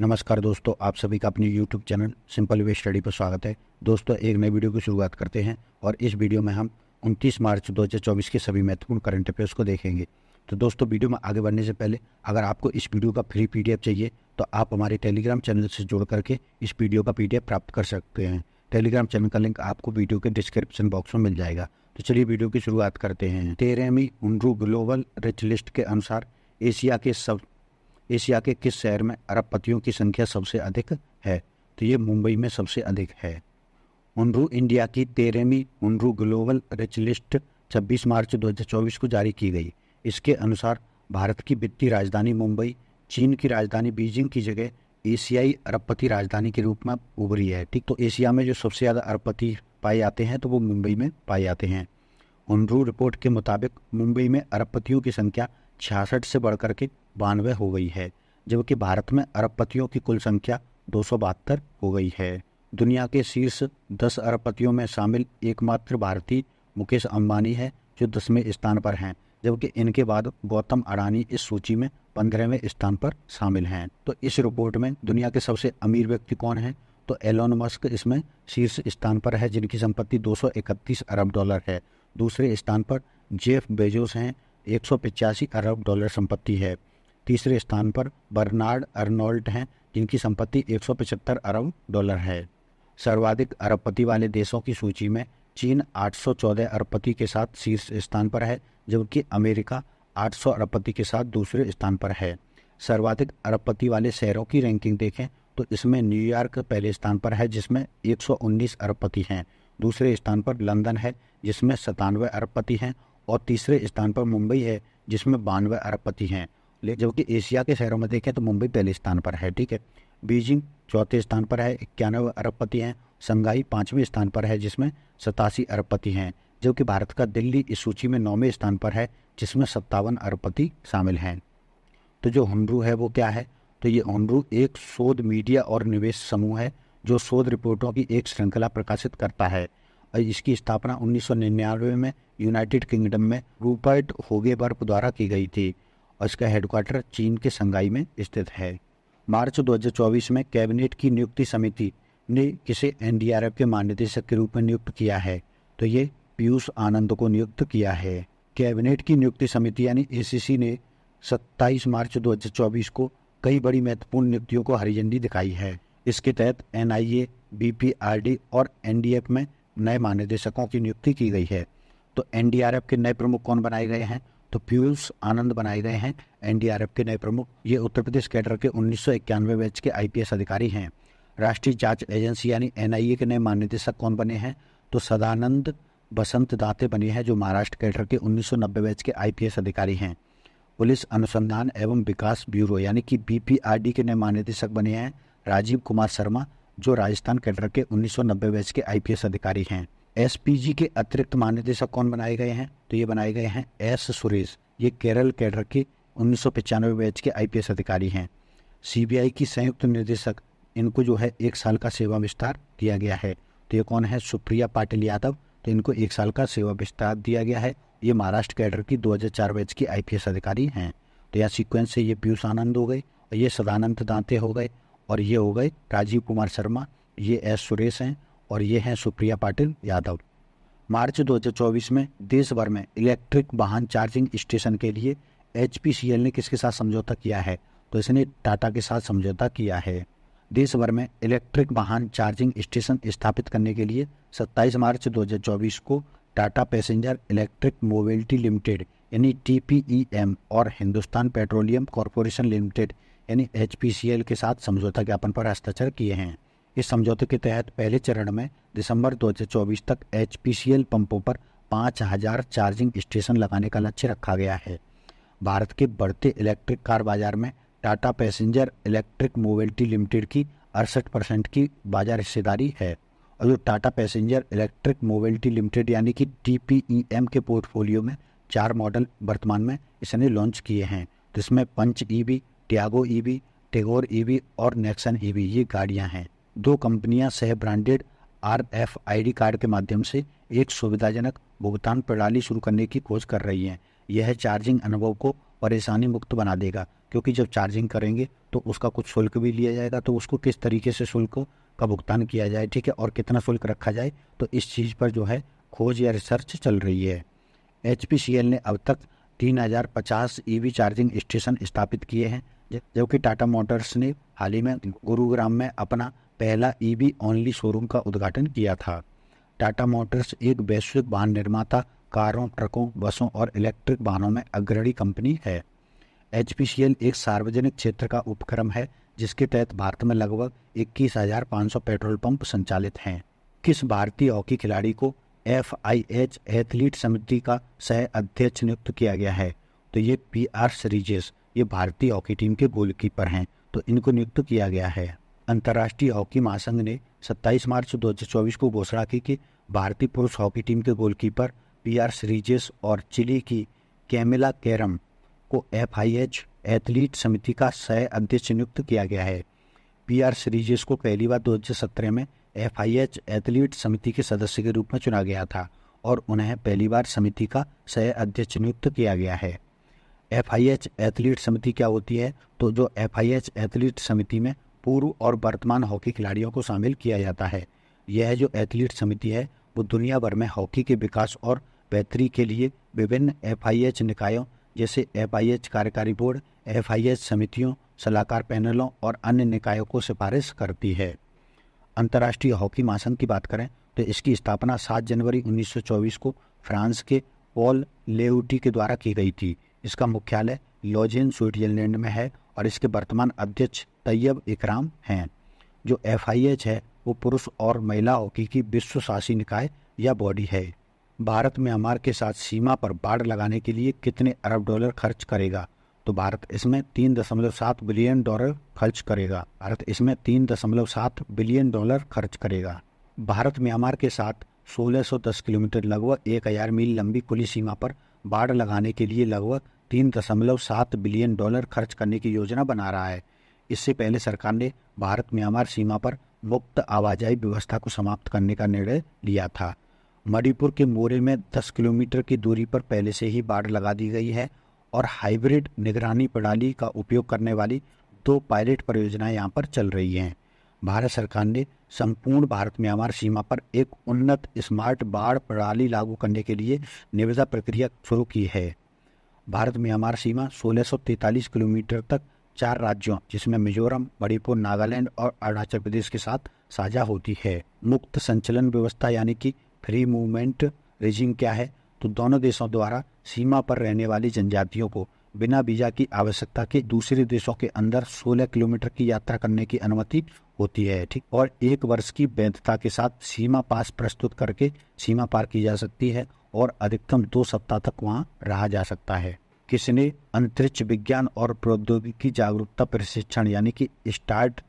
नमस्कार दोस्तों आप सभी का अपने YouTube channel simple way study पर स्वागत है दोस्तों एक नए वीडियो की शुरुआत करते हैं और इस वीडियो में हम 29 मार्च 2024 के सभी महत्वपूर्ण करंट अफेयर्स को देखेंगे तो दोस्तों वीडियो में आगे बढ़ने से पहले अगर आपको इस वीडियो का फ्री पी चाहिए तो आप हमारे टेलीग्राम चैनल से जोड़ करके इस वीडियो का पी प्राप्त कर सकते हैं टेलीग्राम चैनल का लिंक आपको वीडियो के डिस्क्रिप्शन बॉक्स में मिल जाएगा तो चलिए वीडियो की शुरुआत करते हैं तेरहवीं हंड्रू ग्लोबल रिच लिस्ट के अनुसार एशिया के सब एशिया के किस शहर में अरबपतियों की संख्या सबसे अधिक है तो ये मुंबई में सबसे अधिक है उनरू इंडिया की तेरहवीं उनरू ग्लोबल रिच लिस्ट 26 मार्च 2024 को जारी की गई इसके अनुसार भारत की वित्तीय राजधानी मुंबई चीन की राजधानी बीजिंग की जगह एशियाई अरबपति राजधानी के रूप में उभरी है ठीक तो एशिया में जो सबसे ज़्यादा अरबपति पाए जाते हैं तो वो मुंबई में पाए जाते हैं उनरू रिपोर्ट के मुताबिक मुंबई में अरबपतियों की संख्या छियासठ से बढ़कर के बानवे हो गई है जबकि भारत में अरबपतियों की कुल संख्या दो हो गई है दुनिया के शीर्ष दस अरबपतियों में शामिल एकमात्र भारतीय मुकेश अंबानी है जो दसवें स्थान पर हैं जबकि इनके बाद गौतम अडानी इस सूची में पंद्रहवें स्थान पर शामिल हैं तो इस रिपोर्ट में दुनिया के सबसे अमीर व्यक्ति कौन है तो एलोन मस्क इसमें शीर्ष स्थान पर है जिनकी संपत्ति 231 अरब डॉलर है दूसरे स्थान पर जेफ बेजोस हैं एक अरब डॉलर संपत्ति है तीसरे स्थान पर बर्नार्ड अर्नोल्ट हैं जिनकी संपत्ति एक अरब डॉलर है सर्वाधिक अरबपति वाले देशों की सूची में चीन 814 अरबपति के साथ शीर्ष स्थान पर है जबकि अमेरिका 800 अरबपति के साथ दूसरे स्थान पर है सर्वाधिक अरबपति वाले शहरों की रैंकिंग देखें तो इसमें न्यूयॉर्क पहले स्थान पर है जिसमें 119 अरबपति हैं दूसरे स्थान पर लंदन है जिसमें सतानवे अरबपति हैं और तीसरे स्थान पर मुंबई है जिसमें बानवे अरबपति हैं जबकि एशिया के शहरों में देखें तो मुंबई पहले स्थान पर है ठीक है बीजिंग चौथे स्थान पर है इक्यानवे अरबपति हैं संघाई पाँचवें स्थान पर है जिसमें सतासी अरबपति हैं जबकि भारत का दिल्ली इस सूची में नौवें स्थान पर है जिसमें सत्तावन अरबपति शामिल हैं तो जो हमरू है वो क्या है तो ये हमरू एक शोध मीडिया और निवेश समूह है जो शोध रिपोर्टों की एक श्रृंखला प्रकाशित करता है और इसकी स्थापना उन्नीस में यूनाइटेड किंगडम में रूपर्ट होगेबर्ग द्वारा की गई थी और इसका हेडक्वार्टर चीन के संघाई में स्थित है मार्च 2024 में कैबिनेट की नियुक्ति समिति ने किसे एन के महानिदेशक के रूप में नियुक्त किया है तो ये पीयूष आनंद को नियुक्त किया है कैबिनेट की नियुक्ति समिति यानी ए ने 27 मार्च 2024 को कई बड़ी महत्वपूर्ण नियुक्तियों को हरी झंडी दिखाई है इसके तहत एन आई और एन में नए महानिदेशकों की नियुक्ति की गई है तो एनडीआरएफ के नए प्रमुख कौन बनाए गए हैं तो पीयूष आनंद बनाए गए हैं एनडीआरएफ के नए प्रमुख ये उत्तर प्रदेश कैडर के उन्नीस सौ इक्यानवे बैच के आईपीएस अधिकारी हैं राष्ट्रीय जांच एजेंसी यानी एनआईए के नए महानिदेशक कौन बने हैं तो सदानंद बसंत दाते बने हैं जो महाराष्ट्र कैडर के उन्नीस बैच के आईपीएस अधिकारी हैं पुलिस अनुसंधान एवं विकास ब्यूरो यानी कि बीपीआरडी के नए महानिदेशक बने हैं राजीव कुमार शर्मा जो राजस्थान कैडर के नब्बे बैच के आईपीएस अधिकारी हैं एस के अतिरिक्त महानिदेशक कौन बनाए गए हैं तो ये बनाए गए हैं एस सुरेश ये केरल कैडर के उन्नीस सौ पचानवे बैच के आई अधिकारी हैं सी की संयुक्त निर्देशक इनको जो है एक साल का सेवा विस्तार दिया गया है तो ये कौन है सुप्रिया पाटिल यादव तो इनको एक साल का सेवा विस्तार दिया गया है ये महाराष्ट्र कैडर की 2004 बैच की आईपीएस अधिकारी हैं तो यहाँ सीक्वेंस से ये पीयूष आनंद हो गए और ये सदानंद दांते हो गए और ये हो गए राजीव कुमार शर्मा ये एस सुरेश हैं और ये हैं सुप्रिया पाटिल यादव मार्च 2024 में देश भर में इलेक्ट्रिक वाहन चार्जिंग स्टेशन के लिए एच ने किसके साथ समझौता किया है तो इसने टाटा के साथ समझौता किया है देश भर में इलेक्ट्रिक वाहन चार्जिंग स्टेशन स्थापित करने के लिए 27 मार्च 2024 को Tata passenger electric mobility limited यानी टी और हिंदुस्तान पेट्रोलियम कॉरपोरेशन लिमिटेड यानी एच के साथ समझौता ज्ञापन पर हस्ताक्षर किए हैं इस समझौते के तहत पहले चरण में दिसंबर 2024 तक एच पंपों पर 5000 चार्जिंग स्टेशन लगाने का लक्ष्य रखा गया है भारत के बढ़ते इलेक्ट्रिक कार बाजार में Tata passenger electric mobility limited की अड़सठ परसेंट की बाजार हिस्सेदारी है और जो Tata passenger electric mobility limited यानी कि टी के पोर्टफोलियो में चार मॉडल वर्तमान में इसने लॉन्च किए हैं जिसमें Punch EV, Tiago EV, Tigor EV और नेक्सन ईवी ये गाड़ियाँ हैं दो कंपनियां सह branded R F I D card के माध्यम से एक सुविधाजनक भुगतान प्रणाली शुरू करने की खोज कर रही हैं यह चार्जिंग अनुभव को परेशानी मुक्त बना देगा क्योंकि जब चार्जिंग करेंगे तो उसका कुछ शुल्क भी लिया जाएगा तो उसको किस तरीके से शुल्क का भुगतान किया जाए ठीक है और कितना शुल्क रखा जाए तो इस चीज़ पर जो है खोज या रिसर्च चल रही है एच ने अब तक तीन हजार ई वी चार्जिंग स्टेशन स्थापित किए हैं जबकि टाटा मोटर्स ने हाल ही में गुरुग्राम में अपना पहला ईवी ओनली शोरूम का उद्घाटन किया था टाटा मोटर्स एक वैश्विक वाहन निर्माता कारों ट्रकों बसों और इलेक्ट्रिक वाहनों में अग्रणी कंपनी है एच एक सार्वजनिक क्षेत्र का उपक्रम है जिसके तहत भारत में लगभग इक्कीस हजार पाँच सौ पेट्रोल पंप संचालित हैं किस भारतीय हॉकी खिलाड़ी को एफ आई एच एथलीट समिति का सह अध्यक्ष नियुक्त किया गया है तो ये पी आर सरीजेस ये भारतीय हॉकी टीम के गोलकीपर हैं तो इनको नियुक्त किया गया है अंतर्राष्ट्रीय हॉकी महासंघ ने 27 मार्च 2024 को घोषणा की कि भारतीय पुरुष हॉकी टीम के गोलकीपर पी आर सीरीजेस और चिली की कैमिला कैरम को एफ आई एच एथलीट समिति का सह अध्यक्ष नियुक्त किया गया है पी आर सीरीजेस को पहली बार दो में एफ आई एच एथलीट समिति के सदस्य के रूप में चुना गया था और उन्हें पहली बार समिति का सह अध्यक्ष नियुक्त किया गया है एफ आई एच एथलीट समिति क्या होती है तो जो एफ आई एच एथलीट समिति में पूर्व और वर्तमान हॉकी खिलाड़ियों को शामिल किया जाता है यह जो एथलीट समिति है वो दुनिया भर में हॉकी के विकास और बेहतरी के लिए विभिन्न एफ निकायों जैसे एफ कार्यकारी बोर्ड एफ समितियों सलाहकार पैनलों और अन्य निकायों को सिफारिश करती है अंतर्राष्ट्रीय हॉकी महासंघ की बात करें तो इसकी स्थापना 7 जनवरी 1924 को फ्रांस के पॉल लेउटी के द्वारा की गई थी इसका मुख्यालय लॉजिन स्विट्जरलैंड में है और इसके वर्तमान अध्यक्ष तैयब इकराम हैं जो एफ है वो पुरुष और महिला हॉकी की विश्व शासी निकाय या बॉडी है भारत म्यांमार के साथ सीमा पर बाढ़ लगाने के लिए कितने अरब डॉलर खर्च करेगा तो भारत इसमें तीन दशमलव सात बिलियन डॉलर खर्च करेगा भारत इसमें तीन दशमलव सात बिलियन डॉलर खर्च करेगा भारत म्यांमार के साथ 1610 किलोमीटर लगभग एक हजार मील लंबी खुली सीमा पर बाढ़ लगाने के लिए लगभग तीन दशमलव सात बिलियन डॉलर खर्च करने की योजना बना रहा है इससे पहले सरकार ने भारत म्यांमार सीमा पर मुक्त आवाजाही व्यवस्था को समाप्त करने का निर्णय लिया था मणिपुर के मोरे में 10 किलोमीटर की दूरी पर पहले से ही बाढ़ लगा दी गई है और हाइब्रिड निगरानी प्रणाली का उपयोग करने वाली दो पायलट परियोजनाएं यहाँ पर चल रही हैं भारत सरकार ने संपूर्ण भारत म्यांमार सीमा पर एक उन्नत स्मार्ट बाढ़ प्रणाली लागू करने के लिए निविदा प्रक्रिया शुरू की है भारत म्यांमार सीमा सोलह किलोमीटर तक चार राज्यों जिसमें मिजोरम मणिपुर नागालैंड और अरुणाचल प्रदेश के साथ साझा होती है मुक्त संचलन व्यवस्था यानी कि फ्री मूवमेंट रेजिंग क्या है तो दोनों देशों द्वारा सीमा पर रहने वाली जनजातियों को बिना वीजा की आवश्यकता के दूसरे देशों के अंदर 16 किलोमीटर की यात्रा करने की अनुमति होती है ठीक और एक वर्ष की वैधता के साथ सीमा पास प्रस्तुत करके सीमा पार की जा सकती है और अधिकतम दो सप्ताह तक वहाँ रहा जा सकता है किसने अंतरिक्ष विज्ञान और प्रौद्योगिकी जागरूकता प्रशिक्षण यानी कि स्टार्ट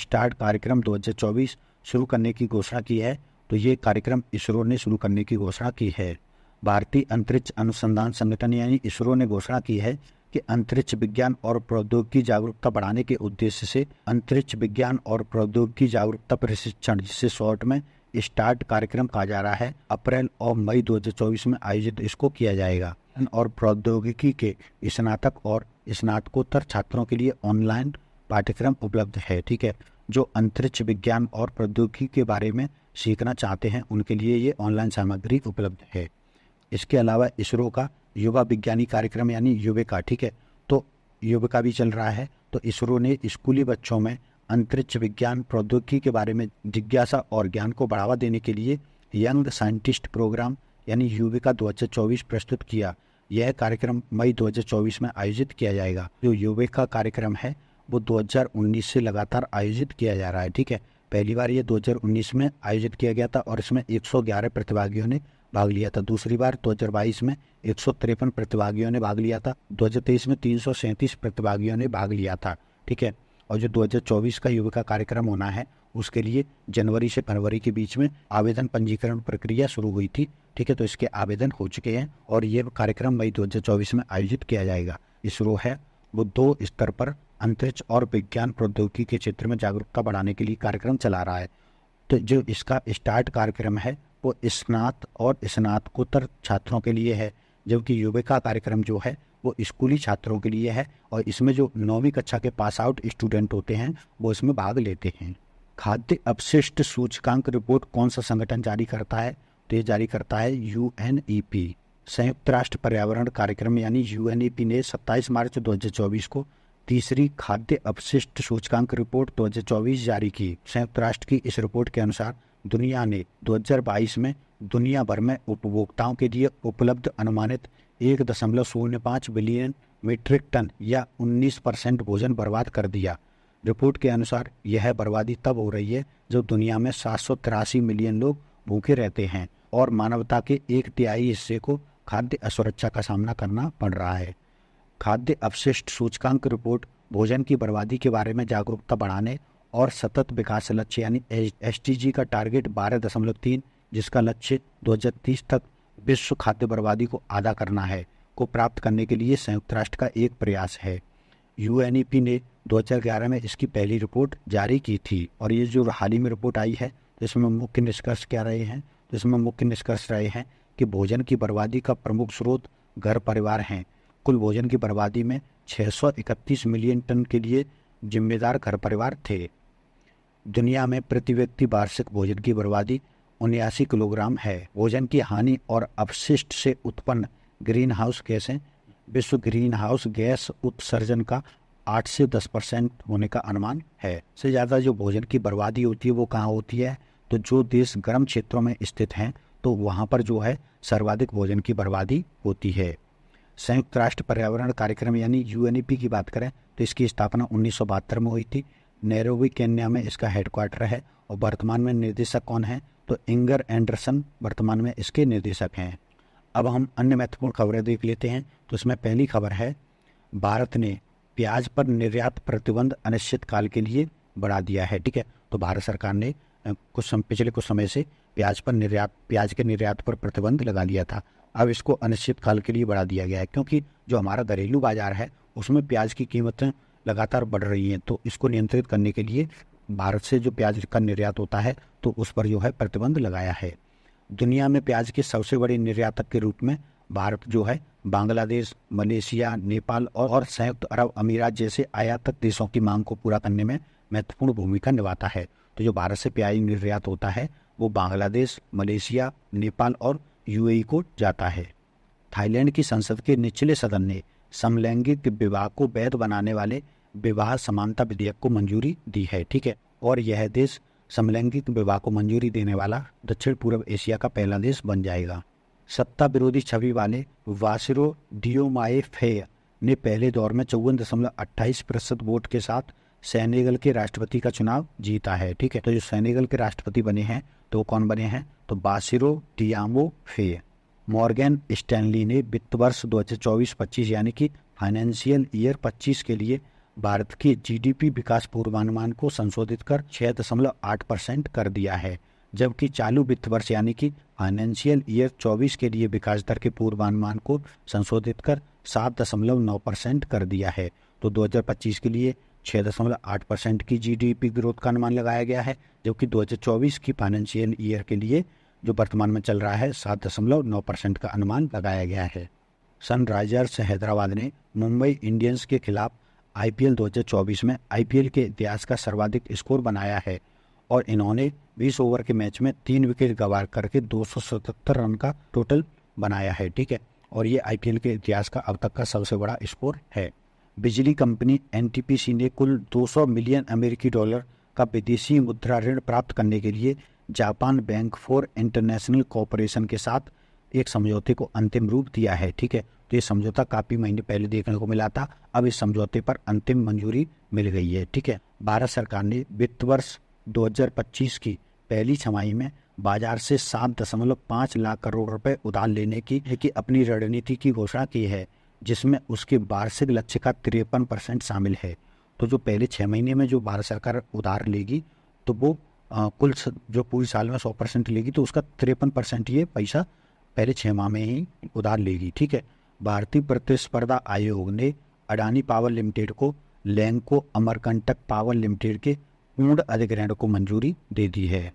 स्टार्ट कार्यक्रम 2024 शुरू करने की घोषणा की है तो ये कार्यक्रम इसरो ने शुरू करने की घोषणा की है भारतीय अंतरिक्ष अनुसंधान संगठन यानी इसरो ने घोषणा की है कि अंतरिक्ष विज्ञान और प्रौद्योगिकी जागरूकता बढ़ाने के उद्देश्य से अंतरिक्ष विज्ञान और प्रौद्योगिकी जागरूकता प्रशिक्षण जिसे शॉर्ट में स्टार्ट कार्यक्रम कहा जा रहा है अप्रैल और मई 2024 में आयोजित इसको किया जाएगा और प्रौद्योगिकी के स्नातक और स्नातकोत्तर छात्रों के लिए ऑनलाइन पाठ्यक्रम उपलब्ध है ठीक है जो अंतरिक्ष विज्ञान और प्रौद्योगिकी के बारे में सीखना चाहते हैं उनके लिए ये ऑनलाइन सामग्री उपलब्ध है इसके अलावा इसरो का युवा विज्ञानी कार्यक्रम यानी युविका ठीक है तो युविका भी चल रहा है तो इसरो ने स्कूली बच्चों में अंतरिक्ष विज्ञान प्रौद्योगिकी के बारे में जिज्ञासा और ज्ञान को बढ़ावा देने के लिए यंग साइंटिस्ट प्रोग्राम यानी युविका दो प्रस्तुत किया यह कार्यक्रम मई 2024 में आयोजित किया जाएगा जो युवक का कार्यक्रम है वो 2019 से लगातार आयोजित किया जा रहा है ठीक है पहली बार ये 2019 में आयोजित किया गया था और इसमें 111 प्रतिभागियों ने भाग लिया था दूसरी बार 2022 में एक प्रतिभागियों ने भाग लिया था 2023 में तीन प्रतिभागियों ने भाग लिया था ठीक है और जो 2024 का युविका कार्यक्रम होना है उसके लिए जनवरी से फरवरी के बीच में आवेदन पंजीकरण प्रक्रिया शुरू हुई थी ठीक है तो इसके आवेदन हो चुके हैं और ये कार्यक्रम मई दो में आयोजित किया जाएगा इसरो है वो दो स्तर पर अंतरिक्ष और विज्ञान प्रौद्योगिकी के क्षेत्र में जागरूकता बढ़ाने के लिए कार्यक्रम चला रहा है तो जो इसका स्टार्ट कार्यक्रम है वो स्नात और स्नातकोत्तर छात्रों के लिए है जबकि युविका कार्यक्रम जो है वो स्कूली छात्रों के लिए है और इसमें जो नौवीं कक्षा के पास आउट स्टूडेंट होते हैं वो इसमें भाग लेते हैं खाद्य अपशिष्ट सूचकांक रिपोर्ट कौन सा संगठन जारी करता है तो ये जारी करता है यू e संयुक्त राष्ट्र पर्यावरण कार्यक्रम यानी यू e ने 27 मार्च 2024 को तीसरी खाद्य अपशिष्ट सूचकांक रिपोर्ट 2024 जारी की संयुक्त राष्ट्र की इस रिपोर्ट के अनुसार दुनिया ने 2022 में दुनिया भर में उपभोक्ताओं के लिए उपलब्ध अनुमानित एक दशमलव शून्य पाँच बिलियन मीट्रिक टन या 19 परसेंट भोजन बर्बाद कर दिया रिपोर्ट के अनुसार यह बर्बादी तब हो रही है जब दुनिया में सात मिलियन लोग भूखे रहते हैं और मानवता के एक तिहाई हिस्से को खाद्य असुरक्षा का सामना करना पड़ रहा है खाद्य अवशिष्ट सूचकांक रिपोर्ट भोजन की बर्बादी के बारे में जागरूकता बढ़ाने और सतत विकास लक्ष्य यानी एस का टारगेट बारह दशमलव तीन जिसका लक्ष्य तीस तक विश्व खाद्य बर्बादी को आधा करना है को प्राप्त करने के लिए संयुक्त राष्ट्र का एक प्रयास है यू ने 2011 में इसकी पहली रिपोर्ट जारी की थी और ये जो हाल ही में रिपोर्ट आई है इसमें मुख्य निष्कर्ष क्या रहे हैं जिसमें मुख्य निष्कर्ष रहे हैं कि भोजन की बर्बादी का प्रमुख स्रोत घर परिवार हैं कुल भोजन की बर्बादी में 631 मिलियन टन के लिए जिम्मेदार घर परिवार थे दुनिया में प्रति व्यक्ति वार्षिक भोजन की बर्बादी उन्यासी किलोग्राम है भोजन की हानि और अपशिष्ट से उत्पन्न ग्रीन हाउस गैसें विश्व ग्रीन हाउस गैस उत्सर्जन का आठ से दस परसेंट होने का अनुमान है सबसे ज़्यादा जो भोजन की बर्बादी होती है वो कहाँ होती है तो जो देश गर्म क्षेत्रों में स्थित हैं तो वहाँ पर जो है सर्वाधिक भोजन की बर्बादी होती है संयुक्त राष्ट्र पर्यावरण कार्यक्रम यानी यू की बात करें तो इसकी स्थापना उन्नीस में हुई थी नेरोवी केन्या में इसका हेडक्वार्टर है और वर्तमान में निर्देशक कौन है तो इंगर एंडरसन वर्तमान में इसके निर्देशक हैं अब हम अन्य महत्वपूर्ण खबरें देख लेते हैं तो इसमें पहली खबर है भारत ने प्याज पर निर्यात प्रतिबंध अनिश्चित काल के लिए बढ़ा दिया है ठीक है तो भारत सरकार ने कुछ सम, पिछले कुछ समय से प्याज पर निर्यात प्याज के निर्यात पर प्रतिबंध लगा लिया था अब इसको अनिश्चित काल के लिए बढ़ा दिया गया है क्योंकि जो हमारा घरेलू बाजार है उसमें प्याज की कीमतें लगातार बढ़ रही हैं तो इसको नियंत्रित करने के लिए भारत से जो प्याज का निर्यात होता है तो उस पर जो है प्रतिबंध लगाया है दुनिया में प्याज के सबसे बड़े निर्यातक के रूप में भारत जो है बांग्लादेश मलेशिया नेपाल और, और संयुक्त अरब अमीरात जैसे आयातक देशों की मांग को पूरा करने में महत्वपूर्ण भूमिका निभाता है तो जो भारत से प्याज निर्यात होता है वो बांग्लादेश मलेशिया नेपाल और यूएई को जाता है थाईलैंड की संसद के निचले सदन ने समलैंगिक विवाह को वैध बनाने वाले विवाह समानता विधेयक को मंजूरी दी है ठीक है और यह देश समलैंगिक विवाह को मंजूरी देने वाला दक्षिण पूर्व एशिया का पहला देश बन जाएगा सत्ता विरोधी छवि वाले वासिरो डियोमाए फे ने पहले दौर में चौवन दशमलव अट्ठाईस प्रतिशत वोट के साथ सैनेगल के राष्ट्रपति का चुनाव जीता है ठीक है तो जो सैनेगल के राष्ट्रपति बने हैं तो कौन बने हैं तो बासिरो डियामो फे मॉर्गन स्टैनली ने वित्त वर्ष 2024-25 यानी कि फाइनेंशियल ईयर 25 के लिए भारत के जीडीपी विकास पूर्वानुमान को संशोधित कर दशमलव आठ परसेंट कर दिया है जबकि चालू वित्त वर्ष यानी कि फाइनेंशियल ईयर 24 के लिए विकास दर के पूर्वानुमान को संशोधित कर सात दशमलव नौ परसेंट कर दिया है तो 2025 के लिए छः दशमलव आठ परसेंट की जीडीपी ग्रोथ का अनुमान लगाया गया है जबकि 2024 की फाइनेंशियल ईयर के लिए जो वर्तमान में चल रहा है सात दशमलव नौ परसेंट का अनुमान लगाया गया है सनराइजर्स हैदराबाद ने मुंबई इंडियंस के खिलाफ आईपीएल 2024 में आईपीएल के इतिहास का सर्वाधिक स्कोर बनाया है और इन्होंने 20 ओवर के मैच में तीन विकेट गंवा करके 277 रन का टोटल बनाया है ठीक है और ये आई के इतिहास का अब तक का सबसे बड़ा स्कोर है बिजली कंपनी एन ने कुल 200 मिलियन अमेरिकी डॉलर का विदेशी मुद्रा ऋण प्राप्त करने के लिए Japan bank for international cooperation के साथ एक समझौते को अंतिम रूप दिया है ठीक है तो ये समझौता काफ़ी महीने पहले देखने को मिला था अब इस समझौते पर अंतिम मंजूरी मिल गई है ठीक है भारत सरकार ने वित्त वर्ष 2025 की पहली छमाही में बाजार से सात दशमलव पाँच लाख करोड़ रुपए उधार लेने की की अपनी रणनीति की घोषणा की है जिसमें उसके वार्षिक लक्ष्य का तिरपन परसेंट शामिल है तो जो पहले छः महीने में जो भारत सरकार उधार लेगी तो वो आ, कुल जो पूरे साल में सौ परसेंट लेगी तो उसका तिरपन परसेंट ये पैसा पहले छः माह में ही उधार लेगी ठीक है भारतीय प्रतिस्पर्धा आयोग ने अडानी पावर लिमिटेड को लैंको अमरकंटक पावर लिमिटेड के पूर्ण अधिग्रहण को मंजूरी दे दी है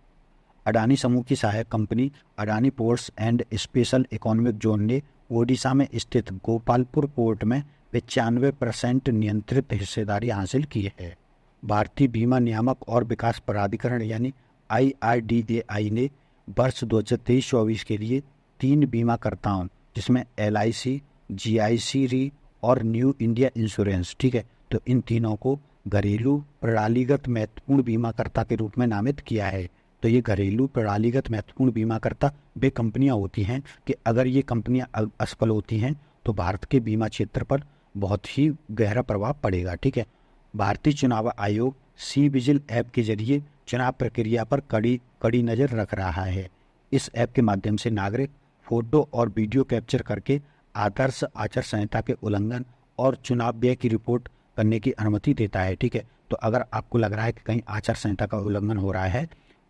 अडानी समूह की सहायक कंपनी Adani ports and special economic zone ने ओडिशा में स्थित गोपालपुर पोर्ट में पचानवे परसेंट नियंत्रित हिस्सेदारी हासिल की है भारतीय बीमा नियामक और विकास प्राधिकरण यानी आई ने वर्ष दो हज़ार तेईस चौबीस के लिए तीन बीमाकर्ताओं जिसमें एल आई सी जी आई सी री और न्यू इंडिया इंश्योरेंस ठीक है तो इन तीनों को घरेलू प्रणालीगत महत्वपूर्ण बीमाकर्ता के रूप में नामित किया है तो ये घरेलू प्रणालीगत महत्वपूर्ण बीमाकर्ता वे कंपनियां होती हैं कि अगर ये कंपनियां असफल होती हैं तो भारत के बीमा क्षेत्र पर बहुत ही गहरा प्रभाव पड़ेगा ठीक है भारतीय चुनाव आयोग सी विजिल ऐप के जरिए चुनाव प्रक्रिया पर कड़ी कड़ी नज़र रख रहा है इस ऐप के माध्यम से नागरिक फोटो और वीडियो कैप्चर करके आदर्श आचार संहिता के उल्लंघन और चुनाव व्यय की रिपोर्ट करने की अनुमति देता है ठीक है तो अगर आपको लग रहा है कि कहीं आचार संहिता का उल्लंघन हो रहा है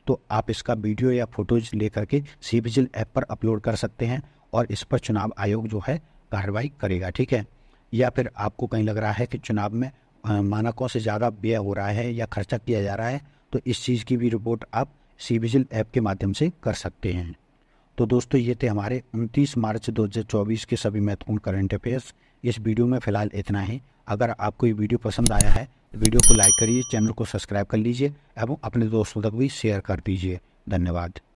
तो आप इसका वीडियो या फोटोज लेकर के सी विजिल ऐप पर अपलोड कर सकते हैं और इस पर चुनाव आयोग जो है कार्रवाई करेगा ठीक है या फिर आपको कहीं लग रहा है कि चुनाव में मानकों से ज़्यादा व्यय हो रहा है या खर्चा किया जा रहा है तो इस चीज़ की भी रिपोर्ट आप सी विजिल ऐप के माध्यम से कर सकते हैं तो दोस्तों ये थे हमारे 29 मार्च 2024 के सभी महत्वपूर्ण करंट अफेयर्स इस वीडियो में फ़िलहाल इतना ही अगर आपको ये वीडियो पसंद आया है तो वीडियो को लाइक करिए चैनल को सब्सक्राइब कर लीजिए एवं अपने दोस्तों तक भी शेयर कर दीजिए धन्यवाद